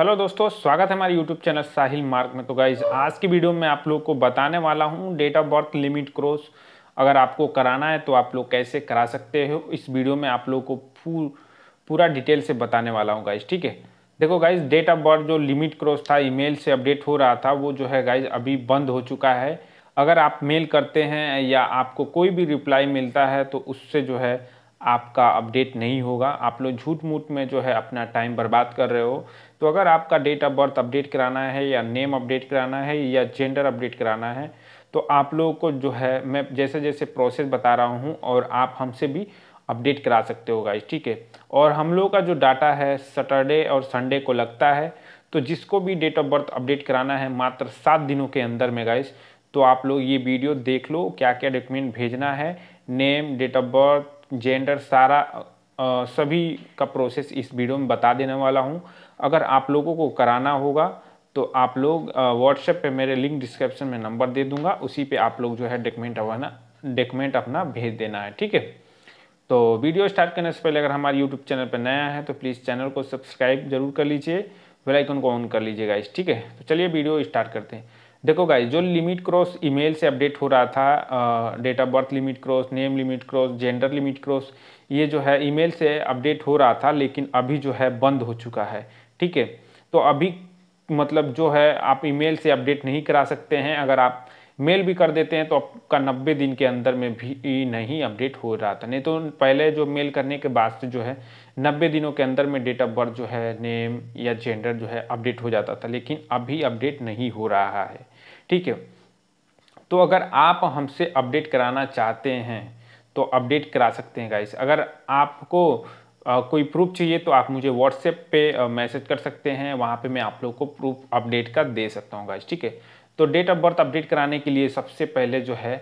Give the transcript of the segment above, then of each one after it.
hello दोस्तों स्वागत है हमारे यूट्यूब चैनल साहिल मार्क में तो गाइज आज की वीडियो में आप लोग को बताने वाला हूँ date of birth limit cross अगर आपको कराना है तो आप लोग कैसे करा सकते हो इस वीडियो में आप लोग को पूर, पूरा डिटेल से बताने वाला हूँ गाइज ठीक है देखो गाइज डेट ऑफ बर्थ जो लिमिट क्रॉस था ईमेल से अपडेट हो रहा था वो जो है गाइज अभी बंद हो चुका है अगर आप मेल करते हैं या आपको कोई भी रिप्लाई मिलता है तो उससे जो है आपका अपडेट नहीं होगा आप लोग झूठ मूठ में जो है अपना टाइम बर्बाद कर रहे हो तो अगर आपका डेट ऑफ बर्थ अपडेट कराना है या नेम अपडेट कराना है या जेंडर अपडेट कराना है तो आप लोगों को जो है मैं जैसे जैसे प्रोसेस बता रहा हूँ और आप हमसे भी अपडेट करा सकते हो गाइस ठीक है और हम लोगों का जो डाटा है सैटरडे और संडे को लगता है तो जिसको भी डेट ऑफ बर्थ अपडेट कराना है मात्र सात दिनों के अंदर में गाइज तो आप लोग ये वीडियो देख लो क्या क्या डॉक्यूमेंट भेजना है name date of birth gender सारा आ, सभी का प्रोसेस इस वीडियो में बता देने वाला हूँ अगर आप लोगों को कराना होगा तो आप लोग व्हाट्सएप पे मेरे लिंक डिस्क्रिप्शन में नंबर दे दूंगा उसी पे आप लोग जो है डॉक्यूमेंट अपना डॉक्यूमेंट अपना भेज देना है ठीक है तो वीडियो स्टार्ट करने से पहले अगर हमारे यूट्यूब चैनल पर नया है तो प्लीज़ चैनल को सब्सक्राइब जरूर कर लीजिए वेलाइकन को ऑन कर लीजिए गाइज ठीक है तो चलिए वीडियो स्टार्ट करते हैं देखो गाइज जो लिमिट क्रॉस ईमेल से अपडेट हो रहा था date of birth limit cross name limit cross gender limit cross ये जो है ईमेल से अपडेट हो रहा था लेकिन अभी जो है बंद हो चुका है ठीक है तो अभी मतलब जो है आप ईमेल से अपडेट नहीं करा सकते हैं अगर आप मेल भी कर देते हैं तो आपका नब्बे दिन के अंदर में भी नहीं अपडेट हो रहा था नहीं तो पहले जो मेल करने के बाद से जो है नब्बे दिनों के अंदर में डेट ऑफ बर्थ जो है नेम या जेंडर जो है अपडेट हो जाता था लेकिन अभी अपडेट नहीं हो रहा है ठीक है तो अगर आप हमसे अपडेट कराना चाहते हैं तो अपडेट करा सकते हैं गाइस अगर आपको कोई प्रूफ चाहिए तो आप मुझे व्हाट्सएप पे मैसेज कर सकते हैं वहाँ पे मैं आप लोग को प्रूफ अपडेट का दे सकता हूँ गाइज ठीक है तो डेट ऑफ बर्थ अपडेट कराने के लिए सबसे पहले जो है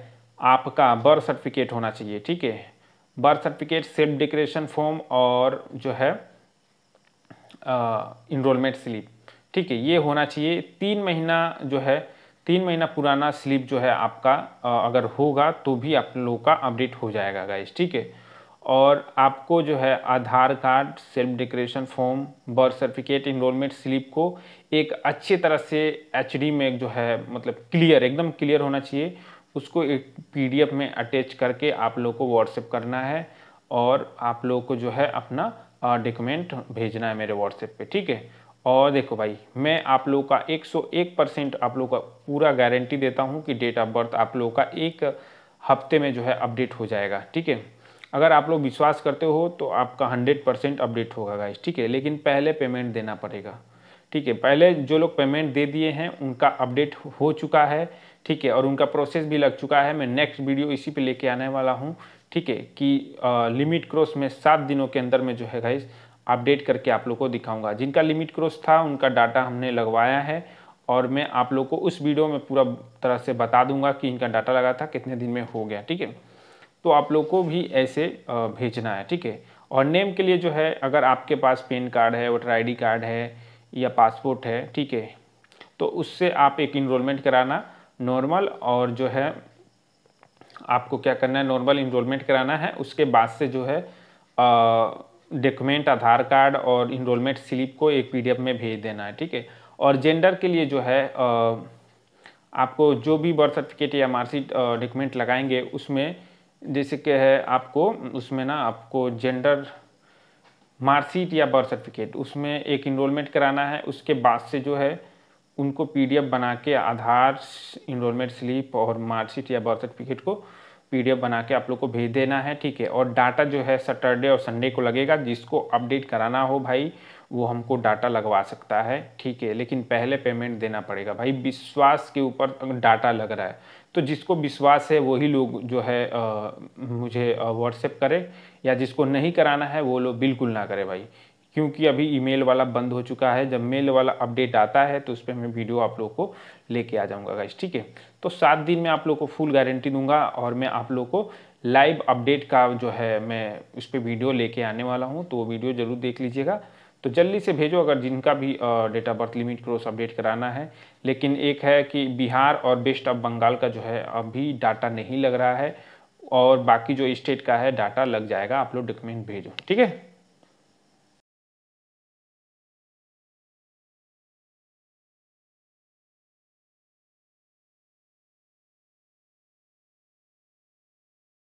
आपका बर्थ सर्टिफिकेट होना चाहिए ठीक है birth certificate self declaration form और जो है इनरोलमेंट स्लिप ठीक है ये होना चाहिए तीन महीना जो है तीन महीना पुराना स्लिप जो है आपका आ, अगर होगा तो भी आप लोगों का अपडेट हो जाएगा गाइज ठीक है और आपको जो है Aadhaar card self declaration form birth certificate enrolment slip को एक अच्छे तरह से एच में जो है मतलब क्लियर एकदम क्लियर होना चाहिए उसको एक पी में अटैच करके आप लोग को व्हाट्सएप करना है और आप लोग को जो है अपना डॉक्यूमेंट भेजना है मेरे व्हाट्सएप पे ठीक है और देखो भाई मैं आप लोग का 101 परसेंट आप लोग का पूरा गारंटी देता हूँ कि डेट ऑफ बर्थ आप लोगों का एक हफ्ते में जो है अपडेट हो जाएगा ठीक है अगर आप लोग विश्वास करते हो तो आपका हंड्रेड परसेंट अपडेट होगा गाइस ठीक है लेकिन पहले पेमेंट देना पड़ेगा ठीक है पहले जो लोग पेमेंट दे दिए हैं उनका अपडेट हो चुका है ठीक है और उनका प्रोसेस भी लग चुका है मैं नेक्स्ट वीडियो इसी पे लेके आने वाला हूँ ठीक है कि लिमिट क्रॉस में सात दिनों के अंदर में जो है गाइस अपडेट करके आप लोग को दिखाऊंगा जिनका लिमिट क्रॉस था उनका डाटा हमने लगवाया है और मैं आप लोग को उस वीडियो में पूरा तरह से बता दूंगा कि इनका डाटा लगा था कितने दिन में हो गया ठीक है तो आप लोग को भी ऐसे भेजना है ठीक है और नेम के लिए जो है अगर आपके पास पेन कार्ड है वोटर आईडी कार्ड है या पासपोर्ट है ठीक है तो उससे आप एक इनरोलमेंट कराना नॉर्मल और जो है आपको क्या करना है नॉर्मल इनरोलमेंट कराना है उसके बाद से जो है डॉक्यूमेंट आधार कार्ड और इनरोलमेंट स्लिप को एक एफ में भेज देना है ठीक है और जेंडर के लिए जो है आ, आपको जो भी बर्थ सर्टिफिकेट या मार्कशीट डॉक्यूमेंट लगाएंगे उसमें जैसे कि है आपको उसमें ना आपको जेंडर मार्कशीट या बर्थ सर्टिफिकेट उसमें एक इनरोलमेंट कराना है उसके बाद से जो है उनको पीडीएफ बना के आधार इनरोलमेंट स्लिप और मार्कशीट या बर्थ सर्टिफिकेट को पीडीएफ बना के आप लोग को भेज देना है ठीक है और डाटा जो है सैटरडे और संडे को लगेगा जिसको अपडेट कराना हो भाई वो हमको डाटा लगवा सकता है ठीक है लेकिन पहले पेमेंट देना पड़ेगा भाई विश्वास के ऊपर डाटा लग रहा है तो जिसको विश्वास है वही लोग जो है आ, मुझे व्हाट्सएप करे या जिसको नहीं कराना है वो लोग बिल्कुल ना करें भाई क्योंकि अभी ईमेल वाला बंद हो चुका है जब मेल वाला अपडेट आता है तो उस पर मैं वीडियो आप लोग को लेके आ जाऊंगा गाइस ठीक है तो सात दिन में आप लोग को फुल गारंटी दूंगा और मैं आप लोग को लाइव अपडेट का जो है मैं उस पर वीडियो लेके आने वाला हूँ तो वो वीडियो ज़रूर देख लीजिएगा तो जल्दी से भेजो अगर जिनका भी date of birth limit cross update कराना है लेकिन एक है कि बिहार और वेस्ट ऑफ बंगाल का जो है अभी डाटा नहीं लग रहा है और बाकी जो स्टेट का है डाटा लग जाएगा आप लोग डॉक्यूमेंट भेजो ठीक है